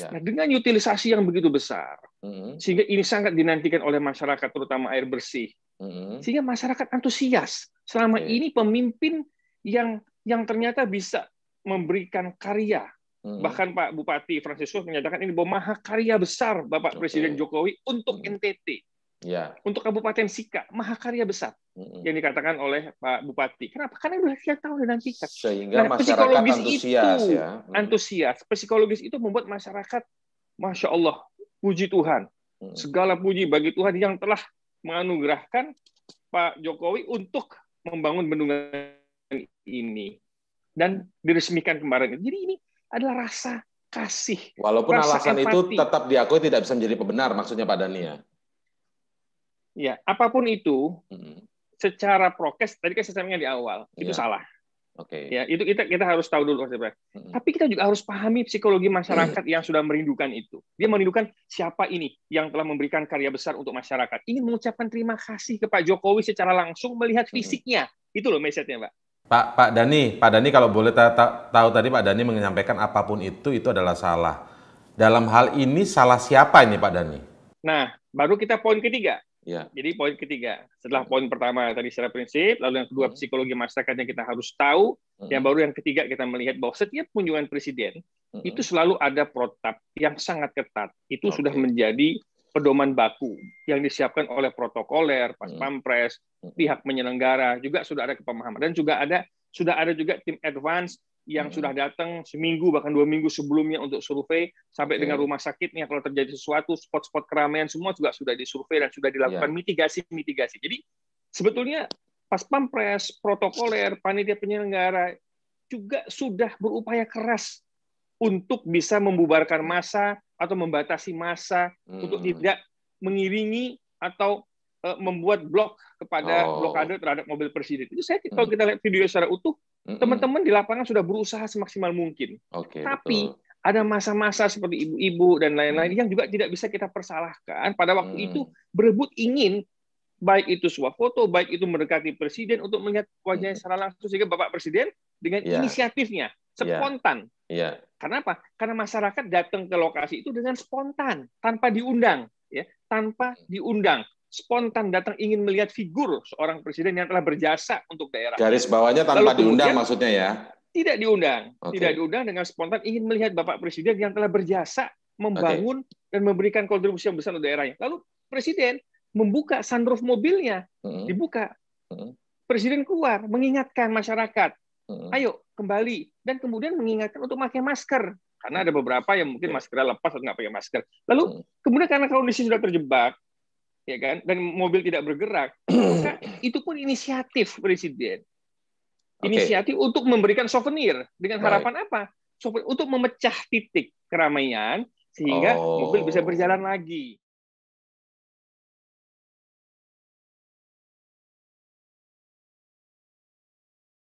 Ya. Nah, dengan utilisasi yang begitu besar, mm-hmm. sehingga ini sangat dinantikan oleh masyarakat, terutama air bersih, mm-hmm. sehingga masyarakat antusias. Selama okay. ini pemimpin yang yang ternyata bisa memberikan karya, mm-hmm. bahkan Pak Bupati Francisco menyatakan ini bahwa karya besar Bapak okay. Presiden Jokowi untuk mm-hmm. NTT. Ya. Untuk Kabupaten Sika, mahakarya besar mm-hmm. yang dikatakan oleh Pak Bupati. Kenapa? Karena sudah sekian tahun dengan kita. Sehingga nah, masyarakat antusias itu, ya. Mm-hmm. Antusias. Psikologis itu membuat masyarakat, masya Allah, puji Tuhan. Mm-hmm. Segala puji bagi Tuhan yang telah menganugerahkan Pak Jokowi untuk membangun bendungan ini dan diresmikan kemarin. Jadi ini adalah rasa kasih. Walaupun rasa alasan empati. itu tetap diakui tidak bisa menjadi pembenar maksudnya Pak Dania. Ya, apapun itu, hmm. secara prokes tadi kan sistemnya di awal ya. itu iya. salah. Oke. Okay. Ya, itu kita kita harus tahu dulu Mas Hmm. Tapi kita juga harus pahami psikologi masyarakat hmm. yang sudah merindukan itu. Dia merindukan siapa ini yang telah memberikan karya besar untuk masyarakat. Ingin mengucapkan terima kasih ke Pak Jokowi secara langsung melihat hmm. fisiknya. Hmm. Itu loh message-nya, Pak. Pak Pak Dani, Pak Dani kalau boleh tahu tadi Pak Dani menyampaikan apapun itu itu adalah salah. Dalam hal ini salah siapa ini Pak Dani? Nah, baru kita poin ketiga. Ya. Jadi poin ketiga, setelah poin pertama tadi secara prinsip, lalu yang kedua hmm. psikologi masyarakat yang kita harus tahu, hmm. yang baru yang ketiga kita melihat bahwa setiap kunjungan presiden hmm. itu selalu ada protap yang sangat ketat. Itu okay. sudah menjadi pedoman baku yang disiapkan oleh protokoler, pas hmm. pampres, hmm. pihak penyelenggara juga sudah ada kepemahaman dan juga ada sudah ada juga tim advance yang hmm. sudah datang seminggu bahkan dua minggu sebelumnya untuk survei sampai okay. dengan rumah sakitnya kalau terjadi sesuatu spot-spot keramaian semua juga sudah disurvei dan sudah dilakukan yeah. mitigasi mitigasi jadi sebetulnya pas pampres protokoler panitia penyelenggara juga sudah berupaya keras untuk bisa membubarkan masa atau membatasi masa hmm. untuk tidak mengiringi atau Eh, membuat blok kepada oh. blokade terhadap mobil presiden. Itu saya kalau kita lihat video secara utuh, teman-teman di lapangan sudah berusaha semaksimal mungkin. Okay, Tapi betul. ada masa-masa seperti ibu-ibu dan lain-lain hmm. yang juga tidak bisa kita persalahkan. Pada waktu hmm. itu berebut ingin baik itu suap foto, baik itu mendekati presiden untuk melihat wajahnya secara langsung sehingga Bapak Presiden dengan yeah. inisiatifnya ya. spontan. Yeah. Yeah. Karena apa? Karena masyarakat datang ke lokasi itu dengan spontan tanpa diundang ya, tanpa diundang spontan datang ingin melihat figur seorang presiden yang telah berjasa untuk daerah. Garis bawahnya tanpa Lalu diundang maksudnya ya? Tidak diundang, okay. tidak diundang dengan spontan ingin melihat Bapak Presiden yang telah berjasa membangun okay. dan memberikan kontribusi yang besar untuk daerahnya. Lalu Presiden membuka sunroof mobilnya, hmm. dibuka. Hmm. Presiden keluar mengingatkan masyarakat, hmm. ayo kembali dan kemudian mengingatkan untuk memakai masker karena ada beberapa yang mungkin maskernya lepas atau nggak pakai masker. Lalu hmm. kemudian karena kondisi sudah terjebak, ya kan? Dan mobil tidak bergerak. Maka itu pun inisiatif presiden. Inisiatif okay. untuk memberikan souvenir dengan harapan right. apa? Souvenir untuk memecah titik keramaian sehingga oh. mobil bisa berjalan lagi.